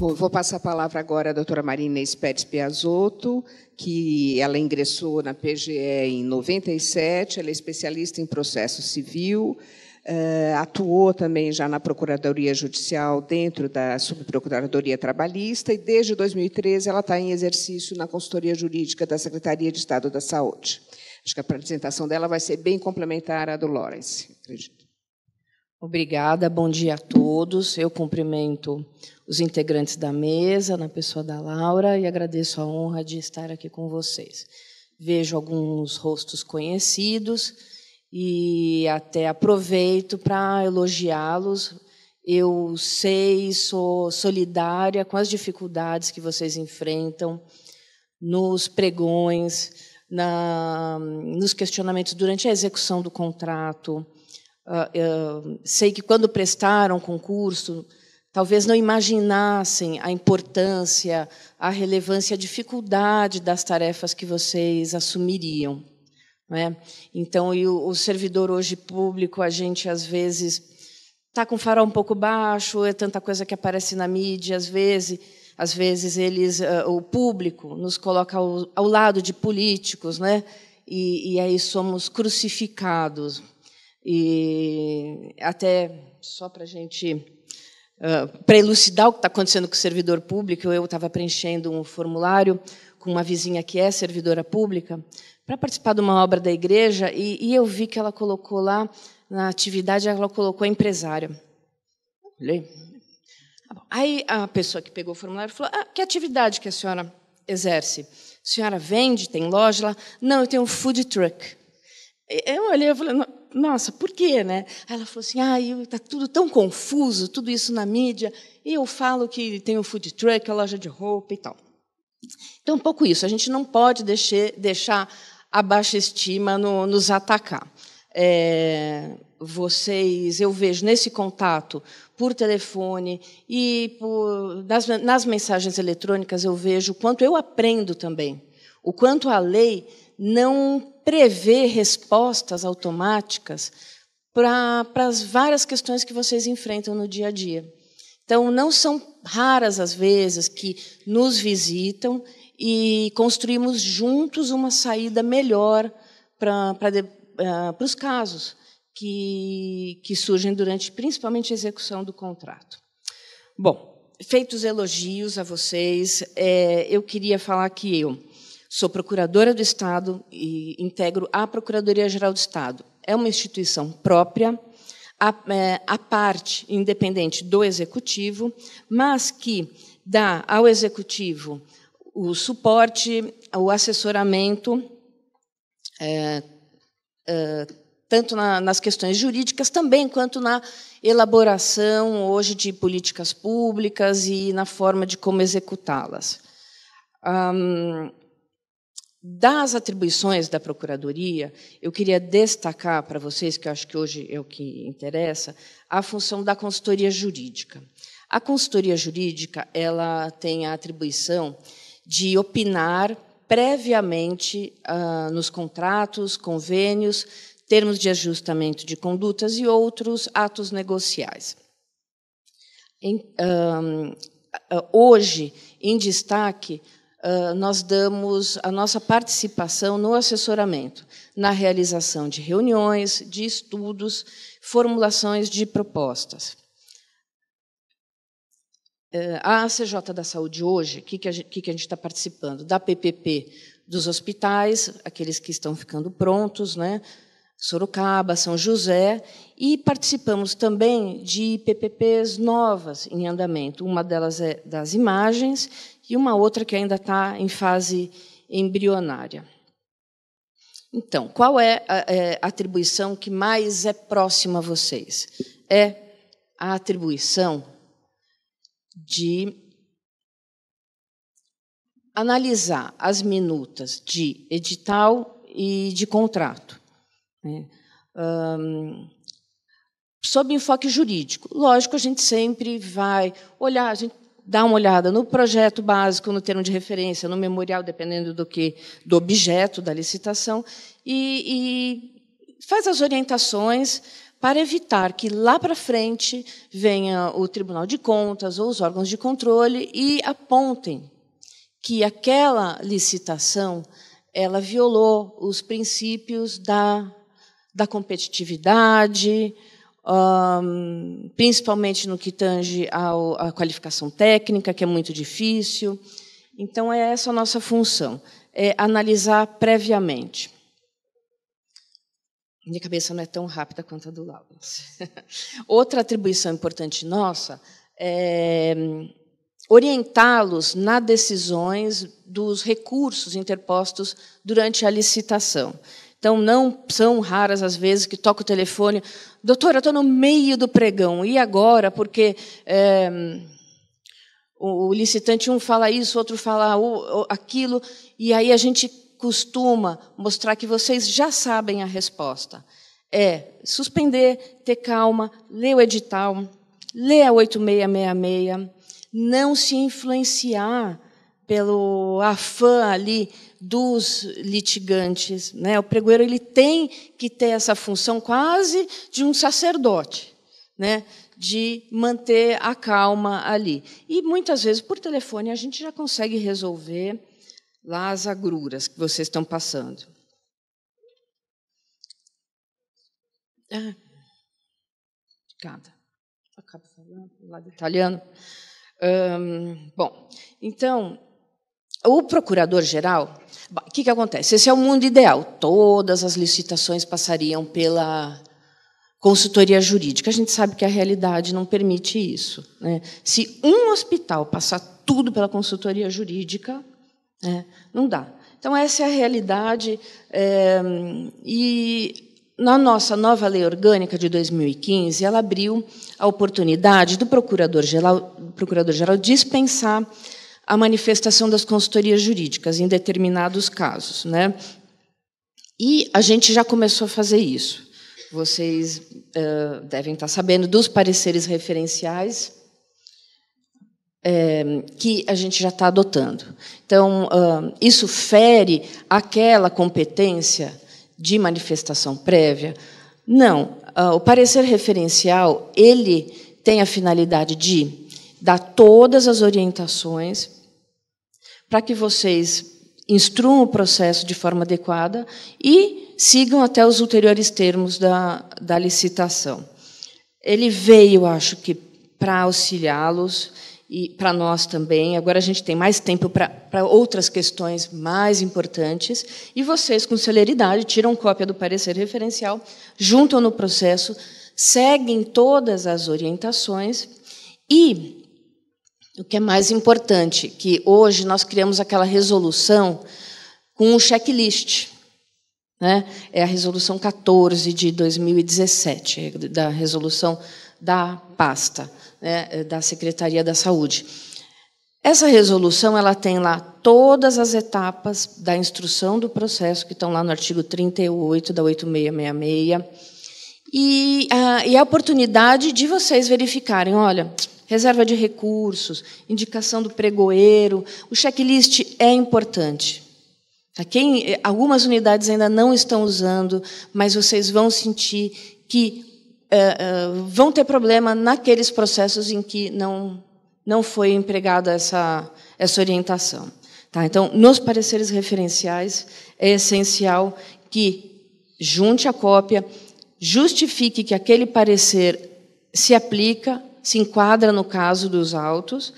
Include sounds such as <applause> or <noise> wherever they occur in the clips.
Vou, vou, passar a palavra agora à doutora Marina Espérez Piazotto, que ela ingressou na PGE em 97, ela é especialista em processo civil, uh, atuou também já na Procuradoria Judicial dentro da Subprocuradoria Trabalhista e, desde 2013, ela está em exercício na consultoria jurídica da Secretaria de Estado da Saúde. Acho que a apresentação dela vai ser bem complementar à do Lawrence, acredito. Obrigada, bom dia a todos. Eu cumprimento os integrantes da mesa, na pessoa da Laura, e agradeço a honra de estar aqui com vocês. Vejo alguns rostos conhecidos e até aproveito para elogiá-los. Eu sei, sou solidária com as dificuldades que vocês enfrentam nos pregões, na, nos questionamentos durante a execução do contrato. Uh, uh, sei que quando prestaram concurso, talvez não imaginassem a importância, a relevância, a dificuldade das tarefas que vocês assumiriam. Né? Então, o, o servidor hoje público, a gente às vezes está com o farol um pouco baixo, é tanta coisa que aparece na mídia, às vezes, às vezes eles, ah, o público nos coloca ao, ao lado de políticos, né? E, e aí somos crucificados. E até só para a gente ah, para elucidar o que está acontecendo com o servidor público, eu estava preenchendo um formulário com uma vizinha que é servidora pública para participar de uma obra da igreja e, e, eu vi que ela colocou lá na atividade ela colocou empresária. Olhei. Tá aí a pessoa que pegou o formulário falou: ah, que atividade que a senhora exerce? A senhora vende, tem loja lá? Não, eu tenho um food truck. Eu olhei e falei, nossa, por quê, né? ela falou assim, ah, está tudo tão confuso, tudo isso na mídia, e eu falo que tem o um food truck, a loja de roupa e tal. Então, um pouco isso, a gente não pode deixar, deixar a baixa estima no, nos atacar. É, vocês, eu vejo nesse contato por telefone e por, nas, nas mensagens eletrônicas, eu vejo o quanto eu aprendo também, o quanto a lei não prevê respostas automáticas para as várias questões que vocês enfrentam no dia a dia. Então, não são raras as vezes que nos visitam e construímos juntos uma saída melhor para para eh, os casos que, que surgem durante principalmente a execução do contrato. Bom, feitos elogios a vocês, é, eu queria falar que eu Sou procuradora do Estado e integro a Procuradoria-Geral do Estado. É uma instituição própria, a, é, a parte independente do Executivo, mas que dá ao Executivo o suporte, o assessoramento, é, é, tanto na, nas questões jurídicas também quanto na elaboração hoje de políticas públicas e na forma de como executá-las. Hum, das atribuições da Procuradoria, eu queria destacar para vocês, que eu acho que hoje é o que interessa, a função da consultoria jurídica. A consultoria jurídica ela tem a atribuição de opinar previamente ah, nos contratos, convênios, termos de ajustamento de condutas e outros atos negociais. Em, ah, hoje, em destaque, nós damos a nossa participação no assessoramento, na realização de reuniões, de estudos, formulações de propostas. A Cj da Saúde hoje, o que, que a gente está participando? Da PPP dos hospitais, aqueles que estão ficando prontos, né? Sorocaba, São José, e participamos também de PPPs novas em andamento. Uma delas é das imagens e uma outra que ainda está em fase embrionária. Então, qual é a, é, a atribuição que mais é próxima a vocês? É a atribuição de analisar as minutas de edital e de contrato. Né? Um, sob enfoque jurídico. Lógico, a gente sempre vai olhar, a gente dá uma olhada no projeto básico, no termo de referência, no memorial, dependendo do que, do objeto da licitação, e, e faz as orientações para evitar que lá para frente venha o Tribunal de Contas ou os órgãos de controle e apontem que aquela licitação ela violou os princípios da, da competitividade, um, principalmente no que tange ao, à qualificação técnica, que é muito difícil. Então, é essa a nossa função, é analisar previamente. Minha cabeça não é tão rápida quanto a do Laurence. <laughs> Outra atribuição importante nossa é orientá-los nas decisões dos recursos interpostos durante a licitação. Então, não são raras as vezes que toco o telefone, doutora, estou no meio do pregão, e agora? Porque é, o, licitante um fala isso, outro fala aquilo, e aí a gente costuma mostrar que vocês já sabem a resposta. É suspender, ter calma, ler o edital, ler a 8666, não se influenciar pelo afã ali dos litigantes. Né? O pregoeiro ele tem que ter essa função quase de um sacerdote, né? de manter a calma ali. E muitas vezes, por telefone, a gente já consegue resolver lá as agruras que vocês estão passando. Ah. Obrigada. cada. Acabo falando, lado italiano. Hum, bom, então, o procurador-geral, o que, que acontece? Esse é o mundo ideal. Todas as licitações passariam pela consultoria jurídica. A gente sabe que a realidade não permite isso. Né? Se um hospital passar tudo pela consultoria jurídica, né, não dá. Então, essa é a realidade. É, e na nossa nova lei orgânica de 2015, ela abriu a oportunidade do procurador-geral procurador -geral dispensar a manifestação das consultorias jurídicas em determinados casos, né? E a gente já começou a fazer isso. Vocês uh, devem estar sabendo dos pareceres referenciais é, que a gente já está adotando. Então, uh, isso fere aquela competência de manifestação prévia? Não. Uh, o parecer referencial ele tem a finalidade de dar todas as orientações para que vocês instruam o processo de forma adequada e sigam até os ulteriores termos da, da licitação. Ele veio, acho que, para auxiliá-los e para nós também. Agora a gente tem mais tempo para, outras questões mais importantes e vocês, com celeridade, tiram cópia do parecer referencial, juntam no processo, seguem todas as orientações e o que é mais importante, que hoje nós criamos aquela resolução com um checklist. Né? É a resolução 14 de 2017, é da resolução da pasta, né? É da Secretaria da Saúde. Essa resolução ela tem lá todas as etapas da instrução do processo, que estão lá no artigo 38 da 8666, e, a, e a oportunidade de vocês verificarem: olha, reserva de recursos, indicação do pregoeiro. O checklist é importante. Tá? Quem, algumas unidades ainda não estão usando, mas vocês vão sentir que é, vão ter problema naqueles processos em que não, não foi empregada essa, essa orientação. Tá, então, nos pareceres referenciais, é essencial que junte a cópia, justifique que aquele parecer se aplica se enquadra no caso dos autos,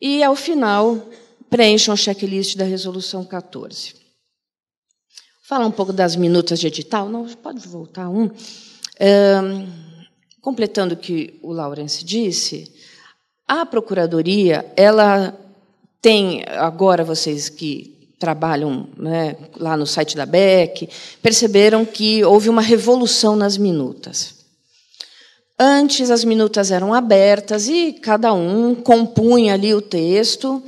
e, ao final, preencham o checklist da Resolução 14. Falar um pouco das minutas de edital. Não, pode voltar um. É, completando o que o Laurence disse, a Procuradoria, ela tem, agora vocês que trabalham né, lá no site da BEC, perceberam que houve uma revolução nas minutas. Antes as minutas eram abertas e cada um compunha ali o texto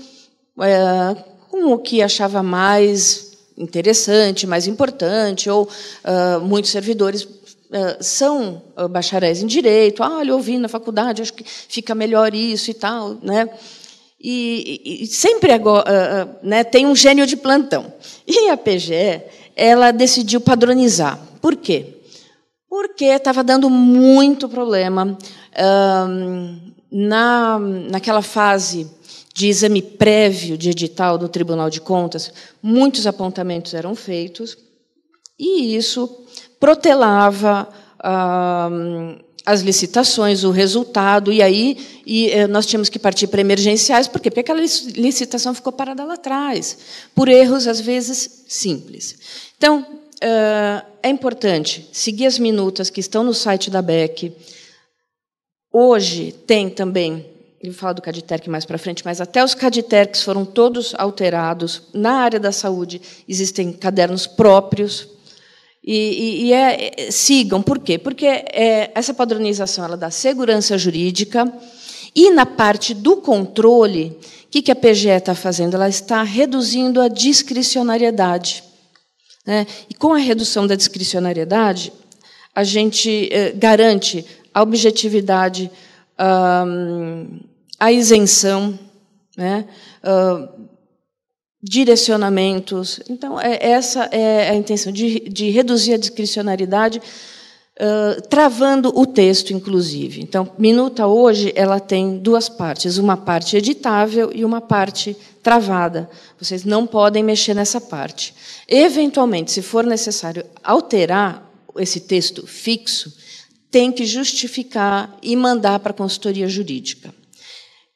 é, com o que achava mais interessante, mais importante, ou uh, muitos servidores ah, são ah, bacharéis em direito, ah, olha, eu ouvi na faculdade, acho que fica melhor isso e tal, né? E, e sempre agora, né, tem um gênio de plantão. E a PGE, ela decidiu padronizar. Por quê? porque estava dando muito problema na, naquela fase de exame prévio de edital do Tribunal de Contas, muitos apontamentos eram feitos e isso protelava as licitações, o resultado, e aí e, eh, nós tínhamos que partir para emergenciais, por quê? Porque aquela licitação ficou parada lá atrás, por erros, às vezes, simples. Então, ah, é importante seguir as minutas que estão no site da BEC. Hoje tem também, eu vou falar do Caditerc mais para frente, mas até os Caditercs foram todos alterados. Na área da saúde existem cadernos próprios. E, e, e é, é, sigam, por quê? Porque é, essa padronização ela dá segurança jurídica e, na parte do controle, o que, que a PGE está fazendo? Ela está reduzindo a discricionariedade. Né? E com a redução da discricionariedade, a gente eh, garante a objetividade, a isenção, né? Uh, direcionamentos. Então, é, essa é a intenção, de, de reduzir a discricionariedade, uh, travando o texto, inclusive. Então, minuta hoje ela tem duas partes, uma parte editável e uma parte travada. Vocês não podem mexer nessa parte. Eventualmente, se for necessário alterar esse texto fixo, tem que justificar e mandar para a consultoria jurídica.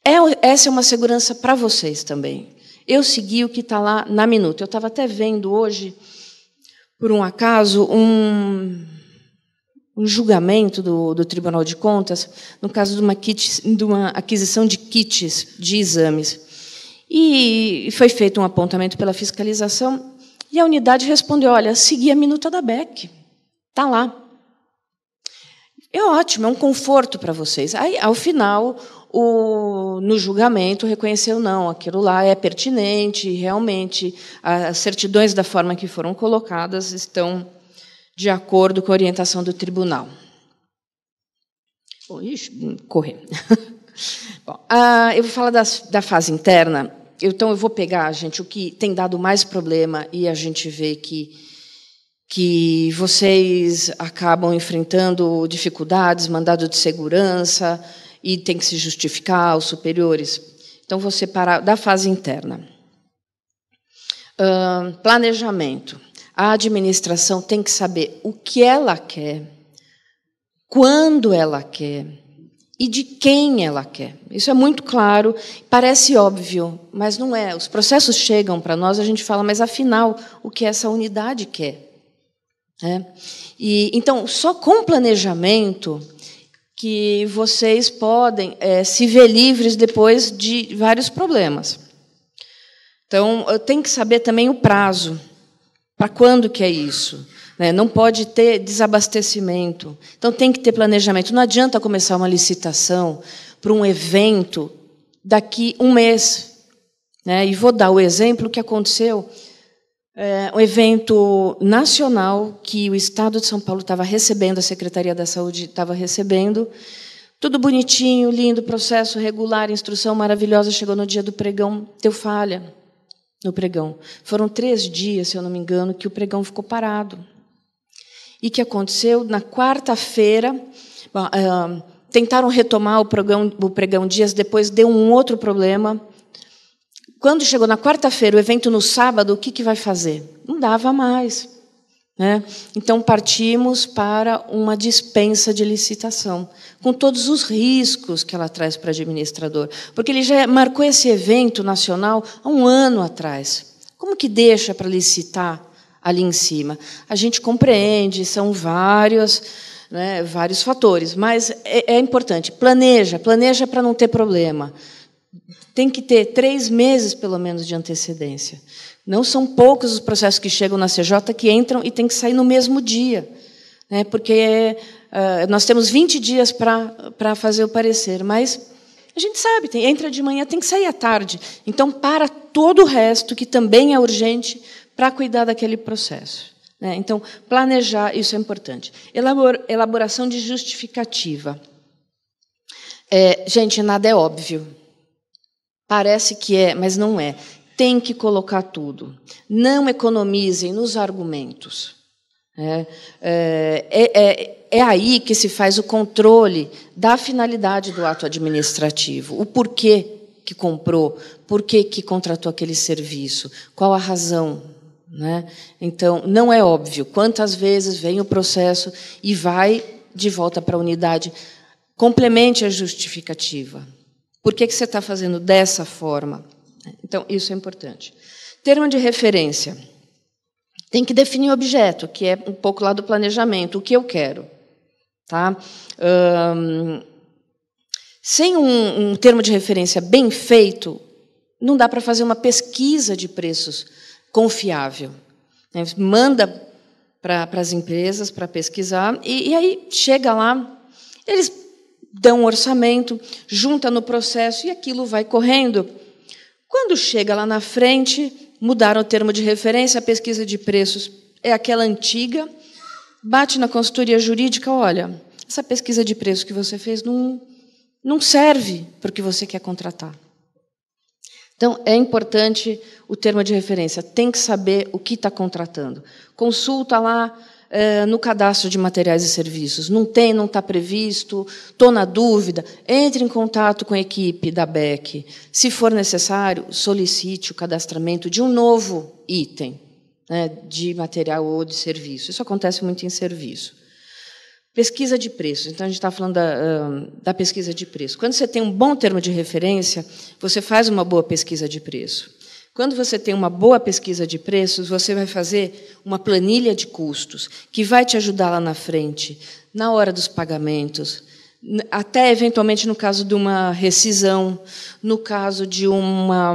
É, essa é uma segurança para vocês também. Eu segui o que está lá na minuta. Eu estava até vendo hoje, por um acaso, um, um julgamento do, do, Tribunal de Contas no caso de uma, kit, de uma aquisição de kits de exames. E foi feito um apontamento pela fiscalização e a unidade respondeu: olha, segui a minuta da BEC, está lá. É ótimo, é um conforto para vocês. Aí, ao final, o, no julgamento, reconheceu: não, aquilo lá é pertinente, realmente, as certidões da forma que foram colocadas estão de acordo com a orientação do tribunal. Bom, ixi, correr. <laughs> Bom, ah, eu vou falar das, da fase interna então eu vou pegar, gente, o que tem dado mais problema e a gente vê que que vocês acabam enfrentando dificuldades, mandado de segurança e tem que se justificar aos superiores. Então vou separar da fase interna. Uh, planejamento. A administração tem que saber o que ela quer, quando ela quer e de quem ela quer. Isso é muito claro, parece óbvio, mas não é. Os processos chegam para nós, a gente fala, mas afinal, o que essa unidade quer? É. E então, só com planejamento que vocês podem é, se ver livres depois de vários problemas. Então, eu tenho que saber também o prazo. Para quando que é isso? Né? Não pode ter desabastecimento. Então, tem que ter planejamento. Não adianta começar uma licitação para um evento daqui um mês. Né? E vou dar o exemplo que aconteceu. É, um evento nacional que o Estado de São Paulo estava recebendo, a Secretaria da Saúde estava recebendo, tudo bonitinho, lindo, processo regular, instrução maravilhosa. Chegou no dia do pregão, deu falha no pregão. Foram três dias, se eu não me engano, que o pregão ficou parado. E que aconteceu na quarta-feira. Uh, tentaram retomar o pregão, o pregão dias depois, deu um outro problema. Quando chegou na quarta-feira, o evento no sábado, o que, que vai fazer? Não dava mais. Né? Então, partimos para uma dispensa de licitação, com todos os riscos que ela traz para o administrador. Porque ele já marcou esse evento nacional há um ano atrás. Como que deixa para licitar ali em cima. A gente compreende, são vários, né, vários fatores, mas é, é importante. Planeja, planeja para não ter problema. Tem que ter três meses, pelo menos, de antecedência. Não são poucos os processos que chegam na CJ que entram e tem que sair no mesmo dia, né, porque uh, nós temos 20 dias para fazer o parecer, mas a gente sabe, tem, entra de manhã, tem que sair à tarde. Então, para todo o resto, que também é urgente, para cuidar daquele processo. Né? Então, planejar, isso é importante. Elabor, elaboração de justificativa. É, gente, nada é óbvio. Parece que é, mas não é. Tem que colocar tudo. Não economizem nos argumentos. Né? É, é, é, é, aí que se faz o controle da finalidade do ato administrativo, o porquê que comprou, por que contratou aquele serviço, qual a razão né? Então, não é óbvio quantas vezes vem o processo e vai de volta para a unidade. Complemente a justificativa. Por que, que você está fazendo dessa forma? Então, isso é importante. Termo de referência. Tem que definir o objeto, que é um pouco lá do planejamento, o que eu quero. Tá? Hum, sem um, um termo de referência bem feito, não dá para fazer uma pesquisa de preços confiável. Né? Manda para as empresas para pesquisar, e, e aí chega lá, eles dão um orçamento, junta no processo e aquilo vai correndo. Quando chega lá na frente, mudaram o termo de referência, a pesquisa de preços é aquela antiga, bate na consultoria jurídica, olha, essa pesquisa de preço que você fez não, não serve para o que você quer contratar. Então, é importante o termo de referência, tem que saber o que está contratando. Consulta lá é, no cadastro de materiais e serviços. Não tem, não está previsto, estou na dúvida. Entre em contato com a equipe da BEC. Se for necessário, solicite o cadastramento de um novo item né, de material ou de serviço. Isso acontece muito em serviço. Pesquisa de preços. Então, a gente está falando da, da, pesquisa de preço. Quando você tem um bom termo de referência, você faz uma boa pesquisa de preço. Quando você tem uma boa pesquisa de preços, você vai fazer uma planilha de custos que vai te ajudar lá na frente, na hora dos pagamentos, até eventualmente no caso de uma rescisão, no caso de uma,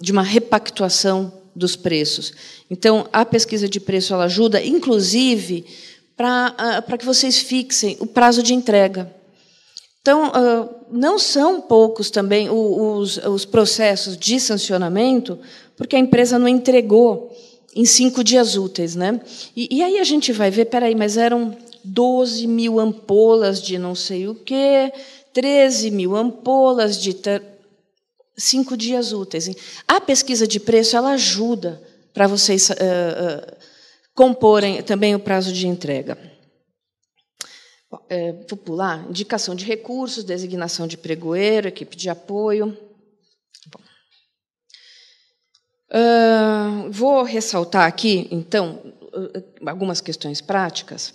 de uma repactuação dos preços. Então, a pesquisa de preço ela ajuda, inclusive para uh, ah, que vocês fixem o prazo de entrega. Então, uh, não são poucos também os, os processos de sancionamento, porque a empresa não entregou em cinco dias úteis. Né? E, e aí a gente vai ver, peraí, mas eram 12 mil ampolas de não sei o quê, 13 mil ampolas de cinco dias úteis. A pesquisa de preço ela ajuda para vocês uh, uh, comporem também o prazo de entrega. É, vou pular. Indicação de recursos, designação de pregoeiro, equipe de apoio. Uh, vou ressaltar aqui, então, algumas questões práticas.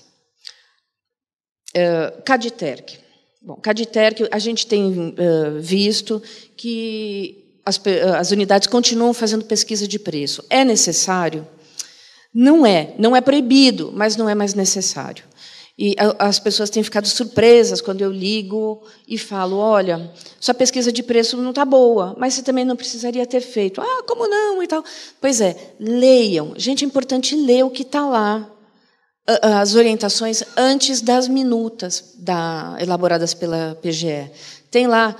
Uh, Caditerc. Bom, Caditerc, a gente tem uh, visto que as, as unidades continuam fazendo pesquisa de preço. É necessário não é, não é proibido, mas não é mais necessário. E as pessoas têm ficado surpresas quando eu ligo e falo: olha, sua pesquisa de preço não está boa, mas você também não precisaria ter feito. Ah, como não? E tal. Pois é, leiam. Gente, é importante ler o que está lá, as orientações antes das minutas da, elaboradas pela PGE. Tem lá,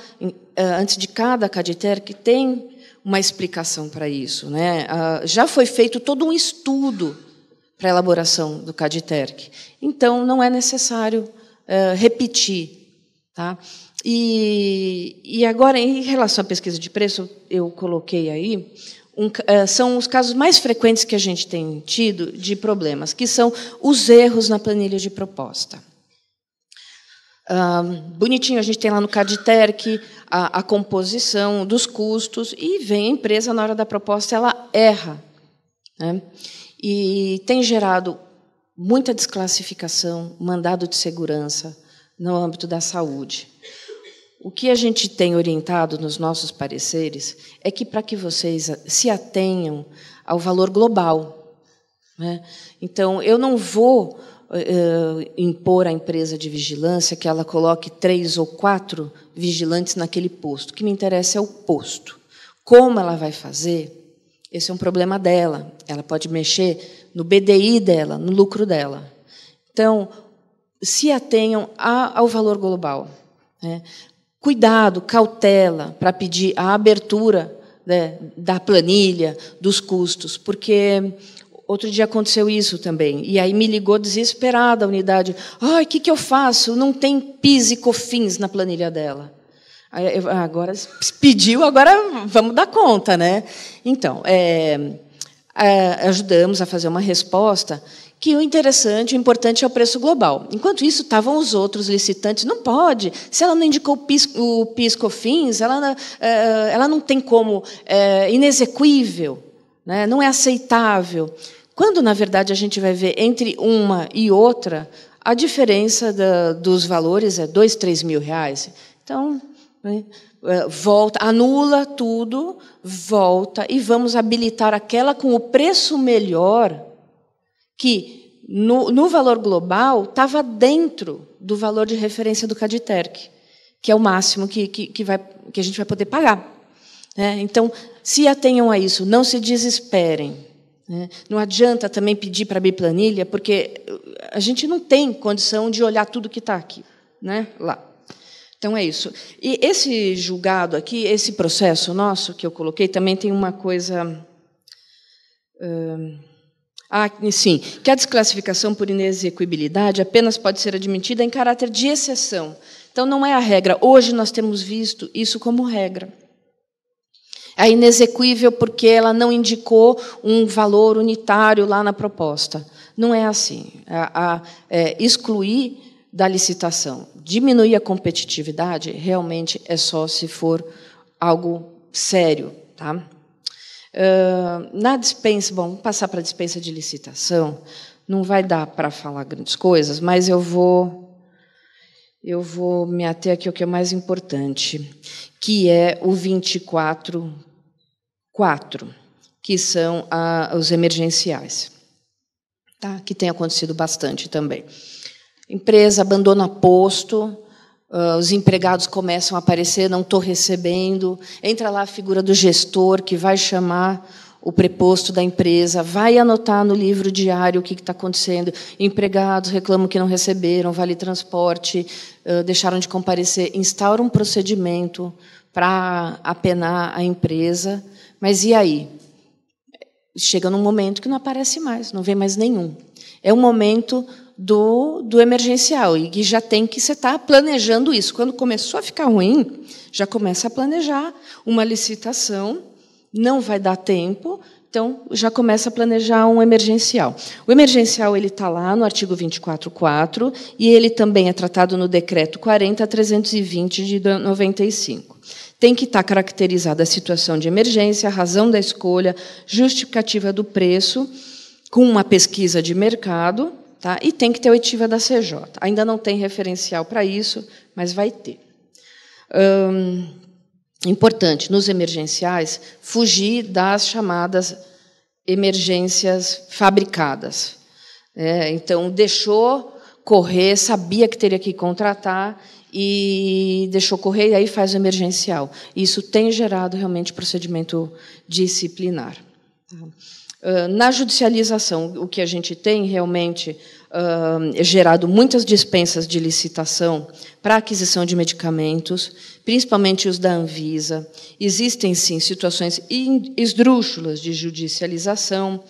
eh, antes de cada CADITER, que tem uma explicação para isso. Né? Ah, já foi feito todo um estudo para a elaboração do CADTERC. Então, não é necessário uh, repetir. Tá? E, e, agora, em relação à pesquisa de preço, eu coloquei aí, um, eh, são os casos mais frequentes que a gente tem tido de problemas, que são os erros na planilha de proposta bonitinho, a gente tem lá no Caditerc a, a composição dos custos e vem a empresa, na hora da proposta, ela erra. Né? E tem gerado muita desclassificação, mandado de segurança no âmbito da saúde. O que a gente tem orientado nos nossos pareceres é que para que vocês se atenham ao valor global. Né? Então, eu não vou uh, impor à empresa de vigilância que ela coloque três ou quatro vigilantes naquele posto. O que me interessa é o posto. Como ela vai fazer, esse é um problema dela. Ela pode mexer no BDI dela, no lucro dela. Então, se atenham ao valor global. Né? Cuidado, cautela para pedir a abertura né, da planilha, dos custos, porque Outro dia aconteceu isso também. E aí me ligou desesperada a unidade. Ai, o que, que eu faço? Não tem PIS e COFINS na planilha dela. Aí, eu, ah, agora pediu, agora vamos dar conta, né? Então, é, é, ajudamos a fazer uma resposta que o interessante, o importante é o preço global. Enquanto isso, estavam os outros licitantes. Não pode. Se ela não indicou o PIS, COFINS, ela, é, ela não tem como... É inexequível, né? não é aceitável. Quando, na verdade, a gente vai ver entre uma e outra, a diferença da, dos valores é dois, três mil reais. Então, né, é, volta, anula tudo, volta e vamos habilitar aquela com o preço melhor que no, no valor global estava dentro do valor de referência do Caditerc, que é o máximo que, que, que, vai, que a gente vai poder pagar. Né. então, se atenham a isso, não se desesperem. Né? Não adianta também pedir para abrir planilha, porque a gente não tem condição de olhar tudo que está aqui, né? lá. Então é isso. E esse julgado aqui, esse processo nosso que eu coloquei, também tem uma coisa. Hum, ah, sim, que a desclassificação por inexequibilidade apenas pode ser admitida em caráter de exceção. Então não é a regra. Hoje nós temos visto isso como regra é inexequível porque ela não indicou um valor unitário lá na proposta. Não é assim. A, a, é, excluir da licitação, diminuir a competitividade, realmente é só se for algo sério. Tá? Uh, na dispensa, bom, vamos passar para a dispensa de licitação. Não vai dar para falar grandes coisas, mas eu vou eu vou me ater aqui ao que é mais importante, que é o 24, 4, que são a, os emergenciais, tá? que tem acontecido bastante também. Empresa abandona posto, Uh, os empregados começam a aparecer, não estou recebendo. Entra lá a figura do gestor que vai chamar o preposto da empresa, vai anotar no livro diário o que está acontecendo. Empregados reclamam que não receberam, vale transporte, deixaram de comparecer. Instaura um procedimento para apenar a empresa. Mas e aí? Chega num momento que não aparece mais, não vem mais nenhum. É o um momento do, do emergencial e já tem que você está planejando isso. Quando começou a ficar ruim, já começa a planejar uma licitação não vai dar tempo, então já começa a planejar um emergencial. O emergencial ele está lá no artigo 24.4 e ele também é tratado no decreto 40.320 de 95. Tem que estar tá caracterizada a situação de emergência, a razão da escolha, justificativa do preço, com uma pesquisa de mercado, tá? E tem que ter oitiva da CJ. Ainda não tem referencial para isso, mas vai ter. Hum, importante, nos emergenciais, fugir das chamadas emergências fabricadas. É, então, deixou correr, sabia que teria que contratar e deixou correr, e aí faz o emergencial. Isso tem gerado realmente procedimento disciplinar. Tá. Ah, na judicialização, o que a gente tem realmente gerado muitas dispensas de licitação para aquisição de medicamentos, principalmente os da Anvisa. Existem, sim, situações esdrúxulas de judicialização,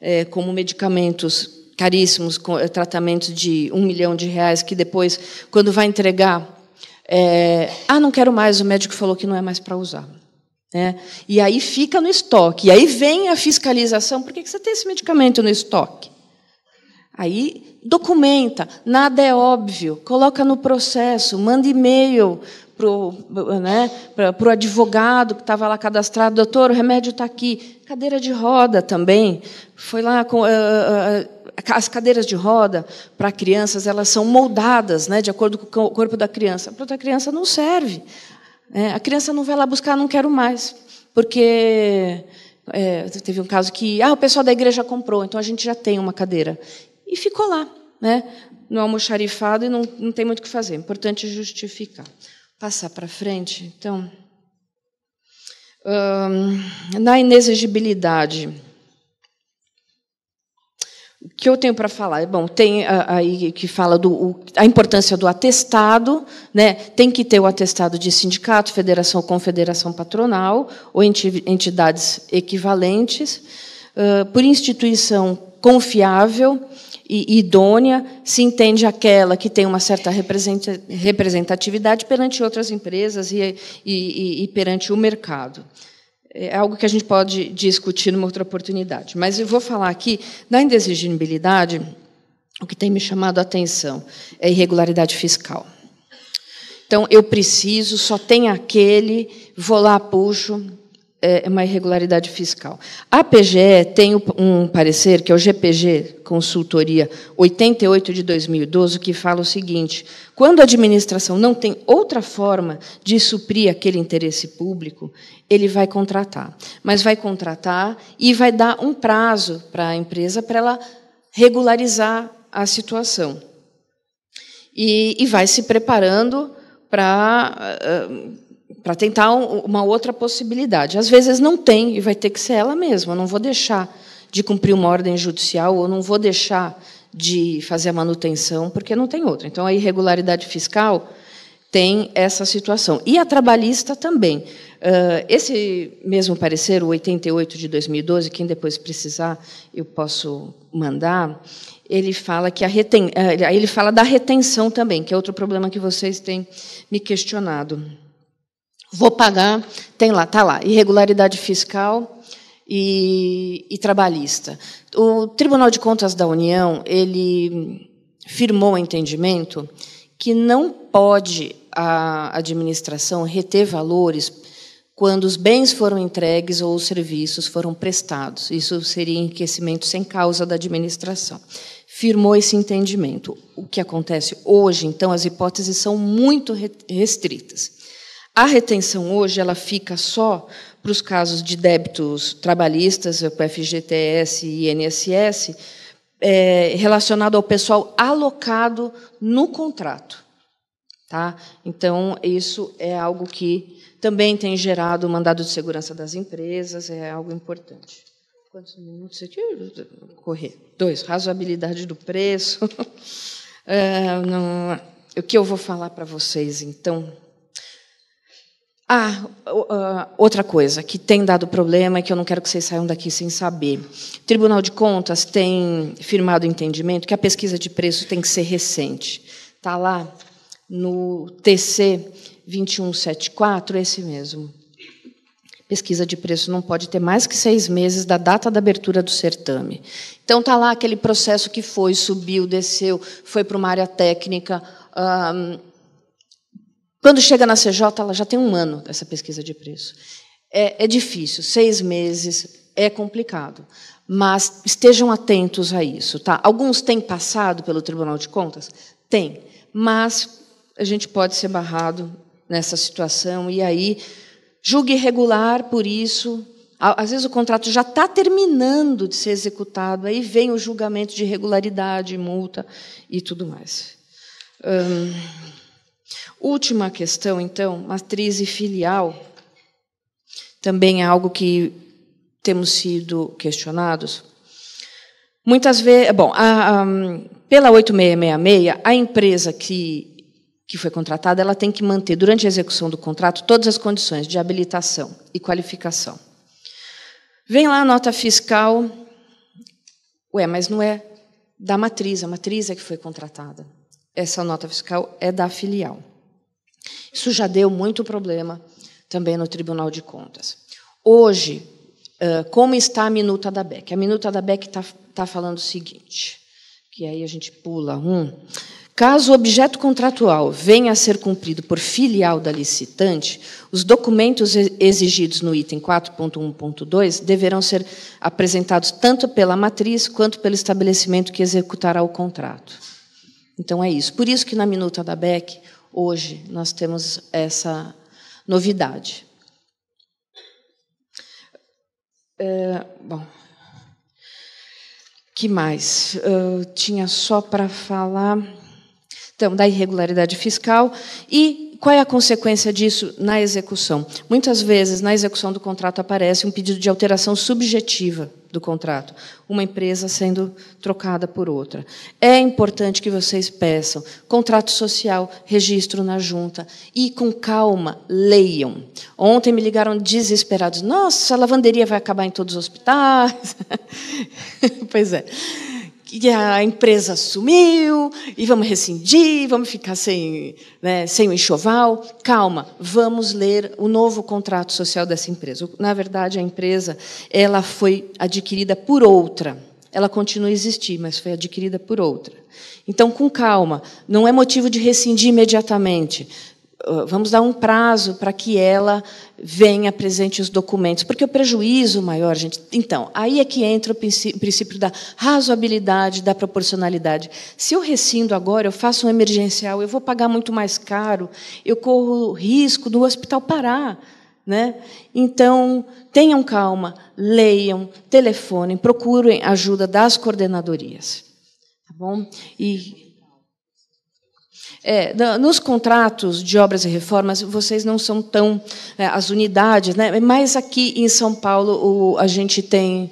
eh, como medicamentos caríssimos, eh, tratamentos de um milhão de reais, que depois, quando vai entregar, é, ah, não quero mais, o médico falou que não é mais para usar. É, e aí fica no estoque. E aí vem a fiscalização: por que você tem esse medicamento no estoque? Aí documenta, nada é óbvio, coloca no processo, manda e-mail para o né, advogado que estava lá cadastrado, doutor, o remédio está aqui. Cadeira de roda também. Foi lá com. Uh, uh, as cadeiras de roda para crianças elas são moldadas né, de acordo com o corpo da criança. Para outra criança não serve. É, a criança não vai lá buscar, não quero mais. Porque é, teve um caso que ah, o pessoal da igreja comprou, então a gente já tem uma cadeira e ficou lá, né? no almoxarifado, e não, não tem muito o que fazer. É importante justificar. Passar para frente, então. Hum, na inexigibilidade. O que eu tenho para falar? É bom, tem aí que fala do, o, a importância do atestado, né? tem que ter o atestado de sindicato, federação, confederação patronal, ou entidades equivalentes, uh, por instituição confiável, e idônea se entende aquela que tem uma certa representatividade perante outras empresas e, e, e perante o mercado. É algo que a gente pode discutir numa outra oportunidade. Mas eu vou falar aqui da indesigibilidade, o que tem me chamado a atenção é a irregularidade fiscal. Então, eu preciso, só tem aquele, vou lá, puxo, é, é uma irregularidade fiscal. A PGE tem um parecer, que é o GPG, Consultoria 88 de 2012, que fala o seguinte: quando a administração não tem outra forma de suprir aquele interesse público, ele vai contratar. Mas vai contratar e vai dar um prazo para a empresa para ela regularizar a situação. E, e vai se preparando para. Uh, para tentar uma outra possibilidade. Às vezes não tem e vai ter que ser ela mesma. Eu não vou deixar de cumprir uma ordem judicial ou não vou deixar de fazer a manutenção porque não tem outra. Então a irregularidade fiscal tem essa situação. E a trabalhista também. Ah, esse mesmo parecer, o 88 de 2012, quem depois precisar, eu posso mandar, ele fala, que a reten... Eh, ele fala da retenção também, que é outro problema que vocês têm me questionado vou pagar, tem lá, tá lá, irregularidade fiscal e, e trabalhista. O Tribunal de Contas da União ele firmou o entendimento que não pode a administração reter valores quando os bens foram entregues ou os serviços foram prestados. Isso seria enriquecimento sem causa da administração. Firmou esse entendimento. O que acontece hoje, então, as hipóteses são muito restritas. A retenção hoje ela fica só para os casos de débitos trabalhistas, FGTS e INSS, é, relacionado ao pessoal alocado no contrato. Tá? Então, isso é algo que também tem gerado o mandado de segurança das empresas, é algo importante. Quantos minutos você quer correr? Dois, razoabilidade do preço. <laughs> É, não, o que eu vou falar para vocês, então, ah, ah, outra coisa que tem dado problema e que eu não quero que vocês saiam daqui sem saber. O Tribunal de Contas tem firmado o entendimento que a pesquisa de preço tem que ser recente. Está lá no TC 2174, esse mesmo. Pesquisa de preço não pode ter mais que seis meses da data da abertura do certame. Então está lá aquele processo que foi, subiu, desceu, foi para uma área técnica. Quando chega na CJ, ela já tem um ano essa pesquisa de preço. É, é difícil, seis meses é complicado, mas estejam atentos a isso, tá? Alguns têm passado pelo Tribunal de Contas, tem, mas a gente pode ser barrado nessa situação e aí julgue irregular por isso. Às vezes o contrato já está terminando de ser executado, aí vem o julgamento de irregularidade, multa e tudo mais. Hum... Última questão, então, matriz e filial. Também é algo que temos sido questionados. Muitas vezes, bom, a, a, pela 8666, a empresa que que foi contratada, ela tem que manter durante a execução do contrato todas as condições de habilitação e qualificação. Vem lá a nota fiscal. Ué, mas não é da matriz, a matriz é que foi contratada essa nota fiscal é da filial. Isso já deu muito problema também no Tribunal de Contas. Hoje, como está a minuta da BEC? A minuta da BEC está tá falando o seguinte, que aí a gente pula um. Caso o objeto contratual venha a ser cumprido por filial da licitante, os documentos exigidos no item 4.1.2 deverão ser apresentados tanto pela matriz quanto pelo estabelecimento que executará o contrato. Então é isso. Por isso que na Minuta da Beck, hoje, nós temos essa novidade. É, bom, que mais? Eu tinha só para falar. Então, da irregularidade fiscal e qual é a consequência disso na execução? Muitas vezes, na execução do contrato, aparece um pedido de alteração subjetiva do contrato, uma empresa sendo trocada por outra. É importante que vocês peçam contrato social, registro na junta e com calma leiam. Ontem me ligaram desesperados: "Nossa, a lavanderia vai acabar em todos os hospitais". <laughs> pois é e a empresa sumiu, e vamos rescindir, vamos ficar sem, né, sem o enxoval. Calma, vamos ler o novo contrato social dessa empresa. Na verdade, a empresa ela foi adquirida por outra. Ela continua a existir, mas foi adquirida por outra. Então, com calma, não é motivo de rescindir imediatamente. Ah, vamos dar um prazo para que ela venha, apresente os documentos, porque o prejuízo maior, gente. Então, aí é que entra o princípio da razoabilidade, da proporcionalidade. Se eu rescindo agora, eu faço um emergencial, eu vou pagar muito mais caro, eu corro risco do hospital parar. Né? Então, tenham calma, leiam, telefonem, procurem ajuda das coordenadorias. Tá bom? E é, nos contratos de obras e reformas, vocês não são tão é, as unidades, né? mas aqui em São Paulo o, a gente tem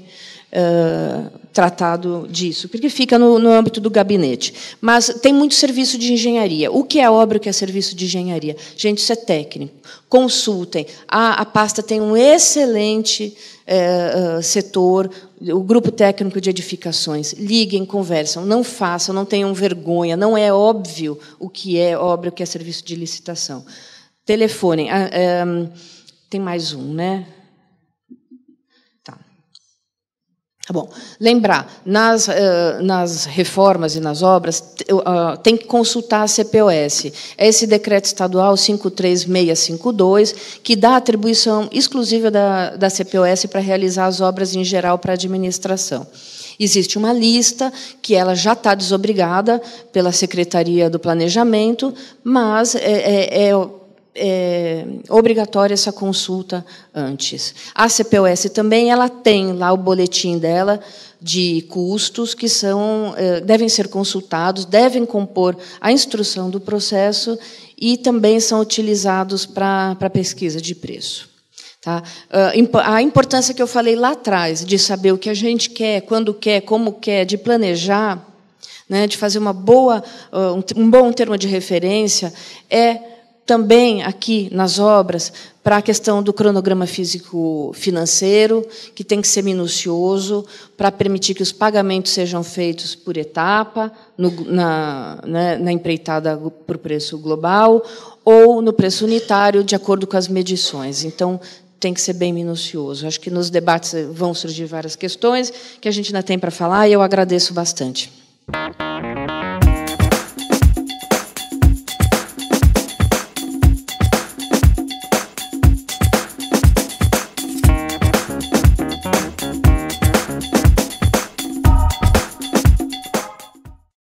tratado disso, porque fica no, no, âmbito do gabinete. Mas tem muito serviço de engenharia. O que é obra, o que é serviço de engenharia? Gente, isso é técnico. Consultem. A, ah, a pasta tem um excelente setor, o grupo técnico de edificações. Liguem, conversam, não façam, não tenham vergonha. Não é óbvio o que é obra, o que é serviço de licitação. Telefonem. Ah, tem mais um, né? Tá bom. Lembrar, nas, eh, nas reformas e nas obras, ah, tem que consultar a CPOS. É esse decreto estadual 53652, que dá atribuição exclusiva da, da CPOS para realizar as obras em geral para a administração. Existe uma lista que ela já está desobrigada pela Secretaria do Planejamento, mas é, é, é é, obrigatória essa consulta antes. A CPOS também ela tem lá o boletim dela de custos que são é, devem ser consultados, devem compor a instrução do processo e também são utilizados para pesquisa de preço. Tá? Ah, a importância que eu falei lá atrás de saber o que a gente quer, quando quer, como quer, de planejar, né, de fazer uma boa, ah, um bom termo de referência, é também aqui nas obras para a questão do cronograma físico financeiro, que tem que ser minucioso, para permitir que os pagamentos sejam feitos por etapa, no, na, né, na empreitada por preço global, ou no preço unitário, de acordo com as medições. Então, tem que ser bem minucioso. Acho que nos debates vão surgir várias questões que a gente ainda tem para falar, e eu agradeço bastante.